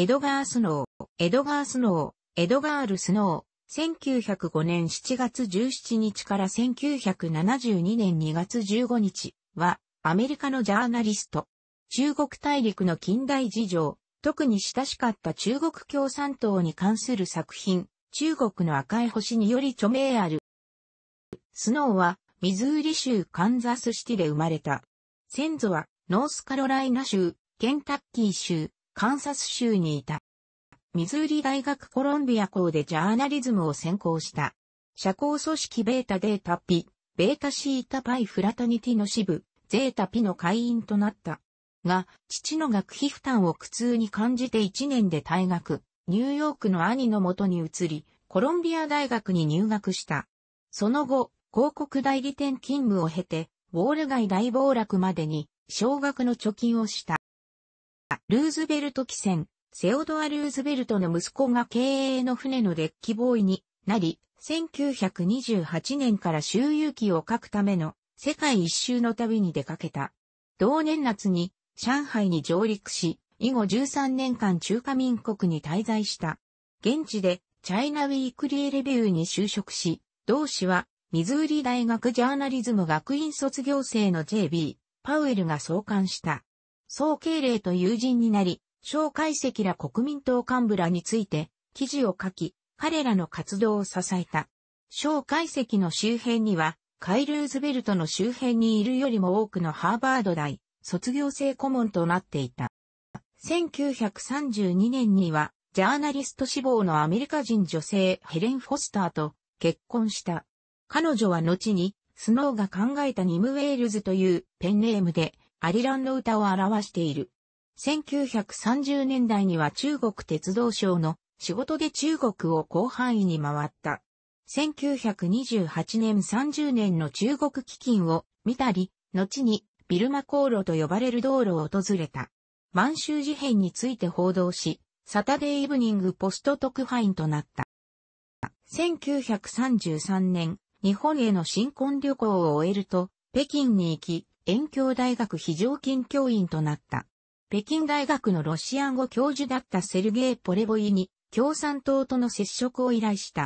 エドガー・スノー、エドガー・スノー、エドガール・スノー、1905年7月17日から1972年2月15日は、アメリカのジャーナリスト。中国大陸の近代事情、特に親しかった中国共産党に関する作品、中国の赤い星により著名ある。スノーは、ミズーリ州カンザスシティで生まれた。先祖は、ノースカロライナ州、ケンタッキー州、カンサス州にいた。ミズーリ大学コロンビア校でジャーナリズムを専攻した。社交組織ベータデータピ、ベータシータパイフラタニティの支部、ゼータピの会員となった。が、父の学費負担を苦痛に感じて1年で退学、ニューヨークの兄のもとに移り、コロンビア大学に入学した。その後、広告代理店勤務を経て、ウォール街大暴落までに、少額の貯金をした。ルーズベルト汽船、セオドア・ルーズベルトの息子が経営の船のデッキボーイになり、1928年から周遊記を書くための世界一周の旅に出かけた。同年夏に上海に上陸し、以後13年間中華民国に滞在した。現地でチャイナウィークリーレビューに就職し、同氏はミズーリ大学ジャーナリズム学院卒業生の JB、パウエルが創刊した総経礼と友人になり、小解石ら国民党幹部らについて記事を書き、彼らの活動を支えた。小解石の周辺には、カイルーズベルトの周辺にいるよりも多くのハーバード大、卒業生顧問となっていた。1932年には、ジャーナリスト志望のアメリカ人女性ヘレン・フォスターと結婚した。彼女は後に、スノーが考えたニムウェールズというペンネームでアリランの歌を表している。1930年代には中国鉄道省の仕事で中国を広範囲に回った。1928年30年の中国基金を見たり、後にビルマ航路と呼ばれる道路を訪れた。満州事変について報道し、サタデーイブニングポスト特派員となった。1933年、日本への新婚旅行を終えると、北京に行き、遠京大学非常勤教員となった。北京大学のロシアン語教授だったセルゲイ・ポレボイに共産党との接触を依頼した。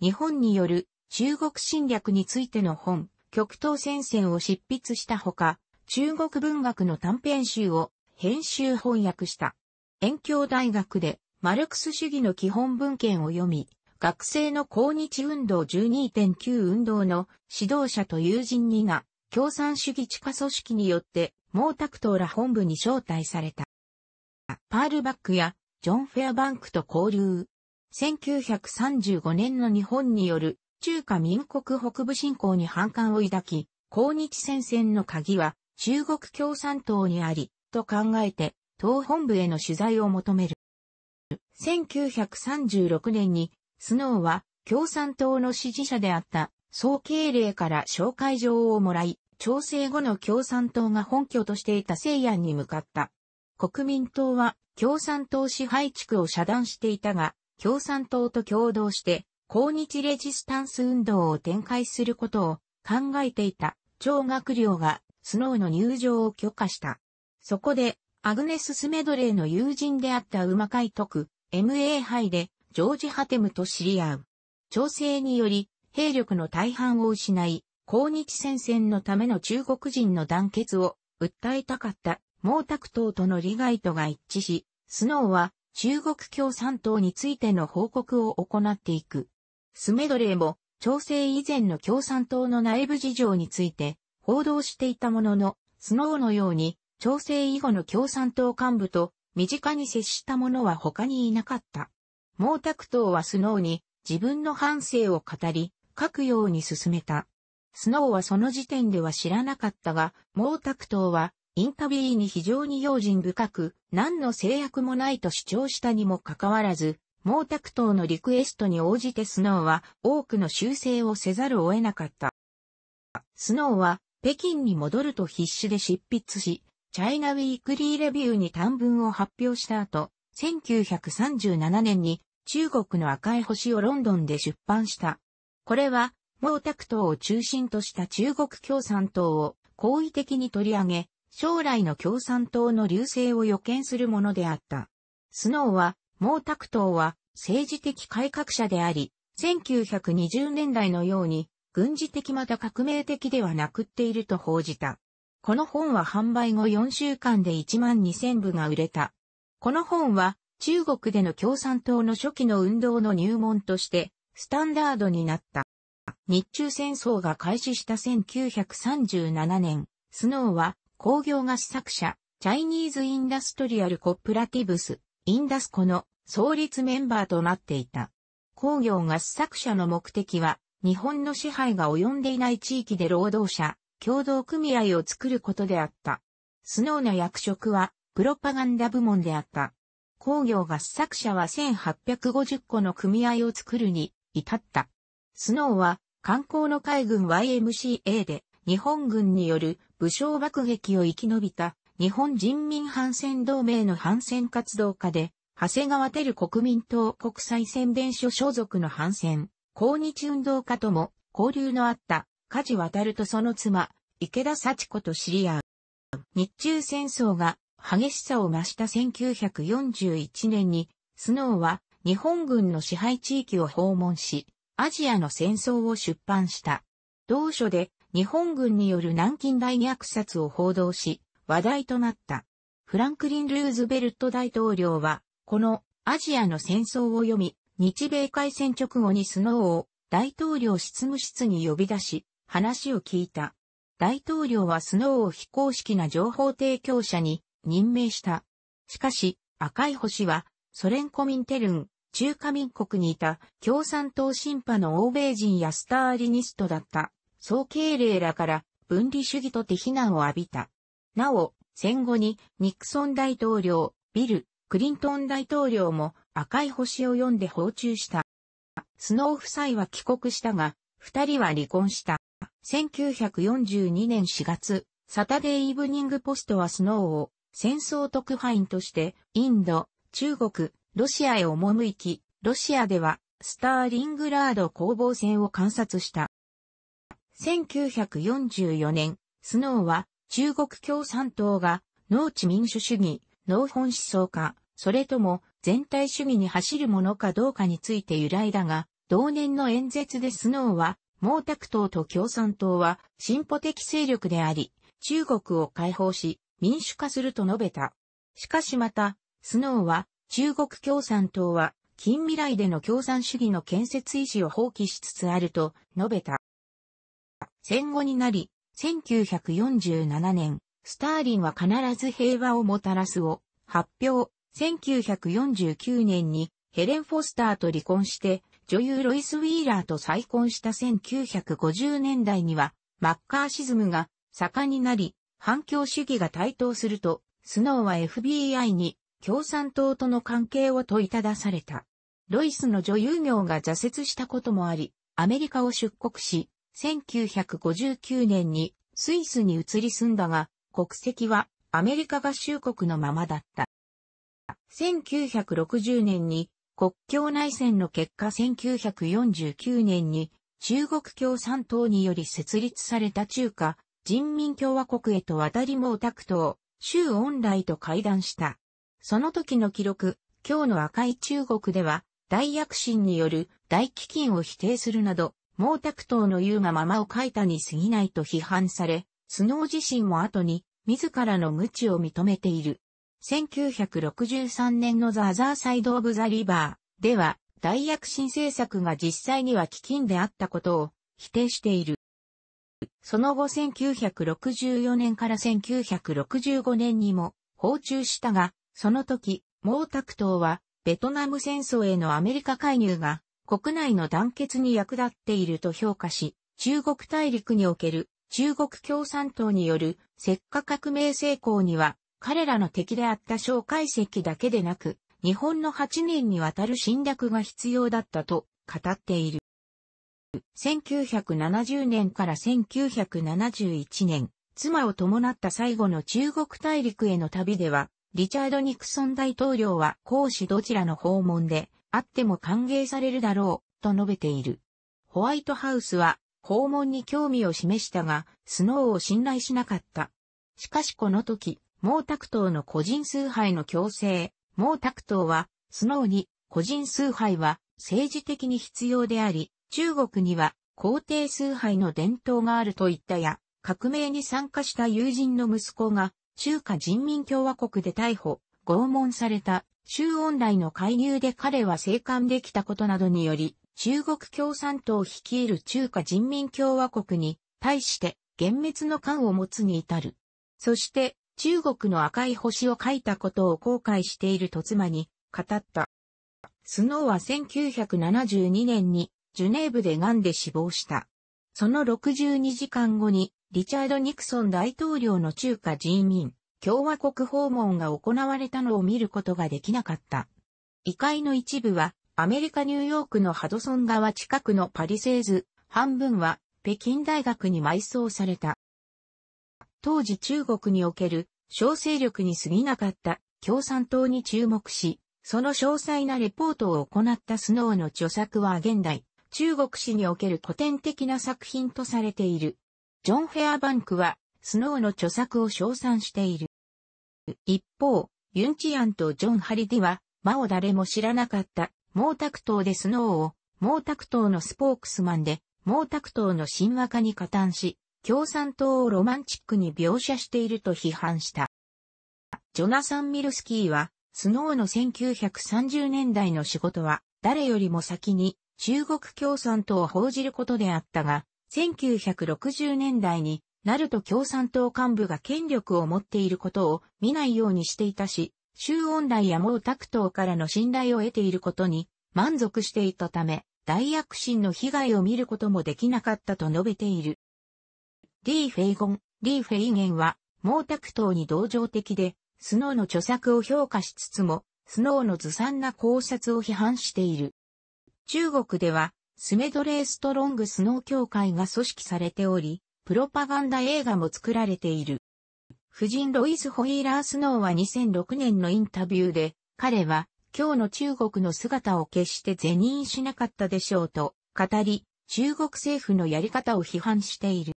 日本による中国侵略についての本、極東戦線を執筆したほか、中国文学の短編集を編集翻訳した。遠京大学でマルクス主義の基本文献を読み、学生の抗日運動12.9運動の指導者と友人にな共産主義地下組織によって、毛沢東ら本部に招待された。パールバックやジョン・フェアバンクと交流。1935年の日本による中華民国北部侵攻に反感を抱き、抗日戦線の鍵は中国共産党にあり、と考えて、党本部への取材を求める。1936年に、スノーは共産党の支持者であった総経礼から紹介状をもらい、調整後の共産党が本拠としていた西安に向かった。国民党は共産党支配地区を遮断していたが、共産党と共同して、抗日レジスタンス運動を展開することを考えていた張学良がスノーの入場を許可した。そこで、アグネス・スメドレーの友人であった馬海徳、MA 杯でジョージ・ハテムと知り合う。調整により、兵力の大半を失い、抗日戦線のための中国人の団結を訴えたかった毛沢東との利害とが一致し、スノーは中国共産党についての報告を行っていく。スメドレーも朝鮮以前の共産党の内部事情について報道していたものの、スノーのように朝鮮以後の共産党幹部と身近に接した者は他にいなかった。毛沢東はスノーに自分の反省を語り、書くように進めた。スノーはその時点では知らなかったが、毛沢東はインタビューに非常に用心深く、何の制約もないと主張したにもかかわらず、毛沢東のリクエストに応じてスノーは多くの修正をせざるを得なかった。スノーは北京に戻ると必死で執筆し、チャイナウィークリーレビューに短文を発表した後、1937年に中国の赤い星をロンドンで出版した。これは、毛沢東を中心とした中国共産党を好意的に取り上げ、将来の共産党の流星を予見するものであった。スノーは、毛沢東は政治的改革者であり、1920年代のように軍事的また革命的ではなくっていると報じた。この本は販売後4週間で1万2000部が売れた。この本は中国での共産党の初期の運動の入門としてスタンダードになった。日中戦争が開始した1937年、スノーは工業合作者、チャイニーズ・インダストリアル・コップラティブス、インダスコの創立メンバーとなっていた。工業合作者の目的は、日本の支配が及んでいない地域で労働者、共同組合を作ることであった。スノーの役職は、プロパガンダ部門であった。工業合作者は1850個の組合を作るに、至った。スノーは、観光の海軍 YMCA で、日本軍による武将爆撃を生き延びた、日本人民反戦同盟の反戦活動家で、長谷川照国民党国際宣伝所所属の反戦、抗日運動家とも交流のあった梶渡とその妻、池田幸子と知り合う。日中戦争が激しさを増した1941年に、スノーは日本軍の支配地域を訪問し、アジアの戦争を出版した。同書で日本軍による南京大虐殺を報道し、話題となった。フランクリン・ルーズベルト大統領は、このアジアの戦争を読み、日米海戦直後にスノーを大統領執務室に呼び出し、話を聞いた。大統領はスノーを非公式な情報提供者に任命した。しかし、赤い星はソ連コミンテルン、中華民国にいた共産党審判の欧米人やスターリニストだった、総経営らから分離主義とて非難を浴びた。なお、戦後にニクソン大統領、ビル、クリントン大統領も赤い星を読んで訪中した。スノー夫妻は帰国したが、二人は離婚した。1942年4月、サタデーイブニングポストはスノーを戦争特派員としてインド、中国、ロシアへ赴き、ロシアでは、スターリングラード攻防戦を観察した。1944年、スノーは、中国共産党が、農地民主主義、農本思想か、それとも、全体主義に走るものかどうかについて由来だが、同年の演説でスノーは、毛沢東と共産党は進歩的勢力であり、中国を解放し、民主化すると述べた。しかしまた、スノーは、中国共産党は、近未来での共産主義の建設意思を放棄しつつあると述べた。戦後になり、1947年、スターリンは必ず平和をもたらすを発表。1949年にヘレン・フォスターと離婚して、女優ロイス・ウィーラーと再婚した1950年代には、マッカーシズムが盛んになり、反共主義が台頭すると、スノーは FBI に共産党との関係を問いただされた。ロイスの女優業が挫折したこともあり、アメリカを出国し、1959年にスイスに移り住んだが、国籍はアメリカ合衆国のままだった。1960年に国境内戦の結果1949年に中国共産党により設立された中華人民共和国へと渡り毛沢東、周恩来と会談した。その時の記録、今日の赤い中国では、大躍進による大飢饉を否定するなど、毛沢東の言うがままを書いたに過ぎないと批判され、スノー自身も後に、自らの無知を認めている。1963年のザ・アザー・サイド・オブ・ザ・リバーでは、大躍進政策が実際には基金であったことを否定している。その後1964年から1965年にも訪中したが、その時、毛沢東は、ベトナム戦争へのアメリカ介入が、国内の団結に役立っていると評価し、中国大陸における中国共産党による石化革命成功には、彼らの敵であった小解石だけでなく、日本の8年にわたる侵略が必要だったと語っている。1970年から1971年、妻を伴った最後の中国大陸への旅では、リチャード・ニクソン大統領は公私どちらの訪問であっても歓迎されるだろうと述べている。ホワイトハウスは訪問に興味を示したが、スノーを信頼しなかった。しかしこの時、毛沢東の個人崇拝の強制、毛沢東は、スノーに個人崇拝は政治的に必要であり、中国には皇帝崇拝の伝統があるといったや、革命に参加した友人の息子が中華人民共和国で逮捕、拷問された、周恩来の介入で彼は生還できたことなどにより、中国共産党を率いる中華人民共和国に対して幻滅の感を持つに至る。そして中国の赤い星を描いたことを後悔していると妻に語った。スノーは1972年にジュネーブで癌で死亡した。その62時間後にリチャード・ニクソン大統領の中華人民共和国訪問が行われたのを見ることができなかった。遺骸の一部はアメリカ・ニューヨークのハドソン川近くのパリセーズ、半分は北京大学に埋葬された。当時中国における小勢力に過ぎなかった共産党に注目し、その詳細なレポートを行ったスノーの著作は現代、中国史における古典的な作品とされている。ジョン・フェアバンクは、スノーの著作を称賛している。一方、ユンチアンとジョン・ハリディは、魔を誰も知らなかった、毛沢東でスノーを、毛沢東のスポークスマンで、毛沢東の神話化に加担し、共産党をロマンチックに描写していると批判した。ジョナサン・ミルスキーは、スノーの1930年代の仕事は、誰よりも先に中国共産党を報じることであったが、1960年代に、なると共産党幹部が権力を持っていることを見ないようにしていたし、周恩来や毛沢東からの信頼を得ていることに満足していたため、大躍進の被害を見ることもできなかったと述べている。リー・フェイゴン、リー・フェイゲンは、毛沢東に同情的で、スノーの著作を評価しつつも、スノーのずさんな考察を批判している。中国では、スメドレーストロングスノー協会が組織されており、プロパガンダ映画も作られている。夫人ロイス・ホイーラー・スノーは2006年のインタビューで、彼は今日の中国の姿を決して是認しなかったでしょうと語り、中国政府のやり方を批判している。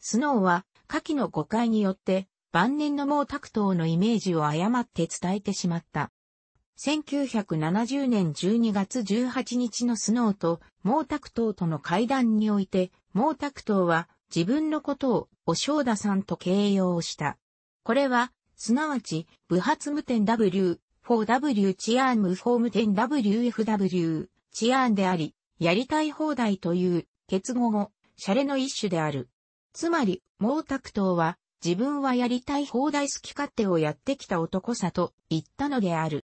スノーは、下記の誤解によって、晩年の毛沢東のイメージを誤って伝えてしまった。1970年12月18日のスノーと毛沢東との会談において、毛沢東は自分のことをお正田さんと形容した。これは、すなわち、部発無点 W、4W チアーン無法無点 WFW、チアーンであり、やりたい放題という結語も、シャレの一種である。つまり、毛沢東は、自分はやりたい放題好き勝手をやってきた男さと言ったのである。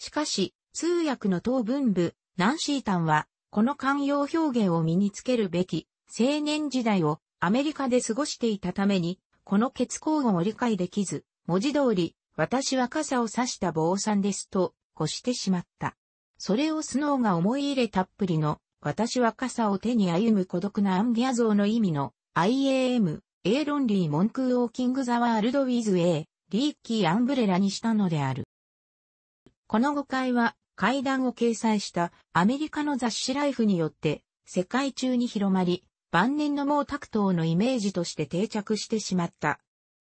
しかし、通訳の当文部、ナンシータンは、この慣用表現を身につけるべき、青年時代をアメリカで過ごしていたために、この結構を理解できず、文字通り、私は傘を差した坊さんですと、こしてしまった。それをスノーが思い入れたっぷりの、私は傘を手に歩む孤独なアンギア像の意味の、IAM、A ロンリー・モンクー・オーキング・ザ・ワールド・ウィズ・ A、リーキー・アンブレラにしたのである。この誤解は、階段を掲載したアメリカの雑誌ライフによって、世界中に広まり、晩年の毛沢東のイメージとして定着してしまった。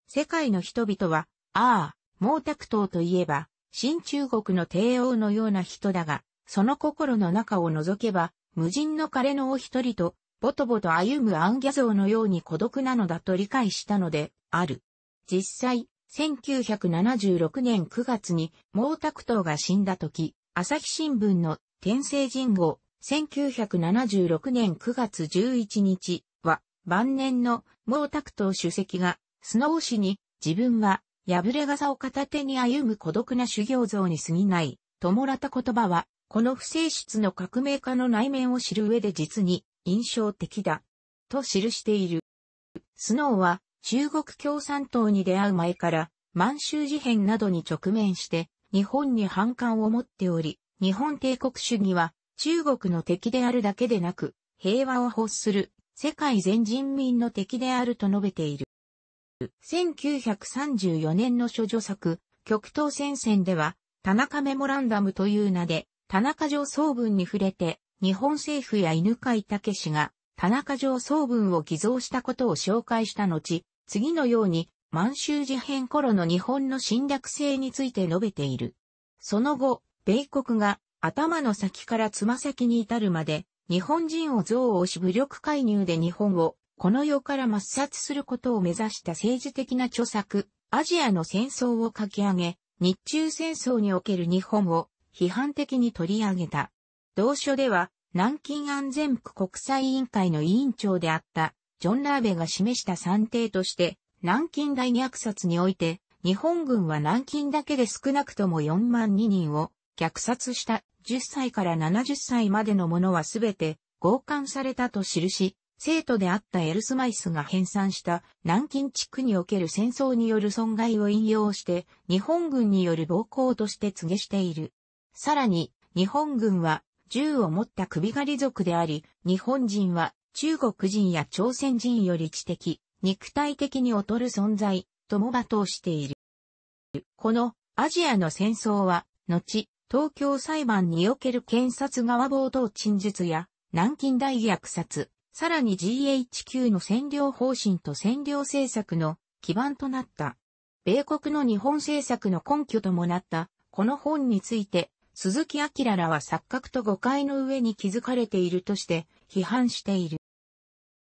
世界の人々は、ああ、毛沢東といえば、新中国の帝王のような人だが、その心の中を覗けば、無人の彼のお一人と、ぼとぼと歩むアンギャ像のように孤独なのだと理解したので、ある。実際、1976年9月に毛沢東が死んだ時、朝日新聞の天聖人号、1976年9月11日は、晩年の毛沢東主席が、スノー氏に、自分は、破れ傘を片手に歩む孤独な修行像に過ぎない、ともらった言葉は、この不正室の革命家の内面を知る上で実に印象的だ、と記している。スノーは中国共産党に出会う前から、満州事変などに直面して、日本に反感を持っており、日本帝国主義は中国の敵であるだけでなく、平和を欲する世界全人民の敵であると述べている。1934年の諸女作、極東戦線では、田中メモランダムという名で、田中上層文に触れて、日本政府や犬飼武氏が、田中上層文を偽造したことを紹介した後、次のように満州事変頃の日本の侵略性について述べている。その後、米国が頭の先からつま先に至るまで日本人を憎悪し武力介入で日本をこの世から抹殺することを目指した政治的な著作、アジアの戦争を書き上げ、日中戦争における日本を批判的に取り上げた。同書では、南京安全区国際委員会の委員長であったジョン・ラーベが示した算定として、南京大虐殺において、日本軍は南京だけで少なくとも4万2人を虐殺した10歳から70歳までのものはすべて強姦されたと記し、生徒であったエルスマイスが編纂した南京地区における戦争による損害を引用して、日本軍による暴行として告げしている。さらに、日本軍は銃を持った首狩り族であり、日本人は中国人や朝鮮人より知的、肉体的に劣る存在、とも罵倒している。このアジアの戦争は、後、東京裁判における検察側冒頭陳述や、南京大虐殺、さらに GHQ の占領方針と占領政策の基盤となった。米国の日本政策の根拠ともなった、この本について、鈴木明らは錯覚と誤解の上に築かれているとして批判している。